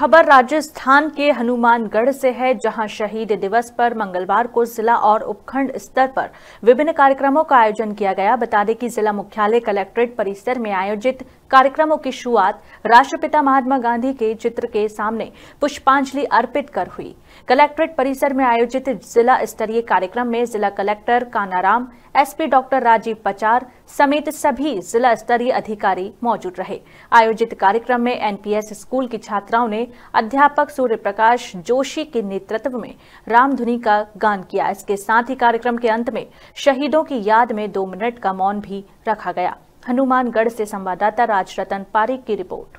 खबर राजस्थान के हनुमानगढ़ से है जहां शहीद दिवस पर मंगलवार को जिला और उपखंड स्तर पर विभिन्न कार्यक्रमों का आयोजन किया गया बता दें कि जिला मुख्यालय कलेक्ट्रेट परिसर में आयोजित कार्यक्रमों की शुरुआत राष्ट्रपिता महात्मा गांधी के चित्र के सामने पुष्पांजलि अर्पित कर हुई कलेक्ट्रेट परिसर में आयोजित जिला स्तरीय कार्यक्रम में जिला collector Kanaram SP doctor Rajeev Pachar समेत सभी जिला स्तरीय अधिकारी मौजूद रहे आयोजित कार्यक्रम में एनपीएस स्कूल की छात्राओं ने अध्यापक सूर्य प्रकाश जोशी के नेतृत्व में रामधुनी का गान किया इसके साथ ही कार्यक्रम के अंत में शहीदों की याद में दो मिनट का मौन भी रखा गया हनुमानगढ़ से संवाददाता राजरतन पारिक की रिपोर्ट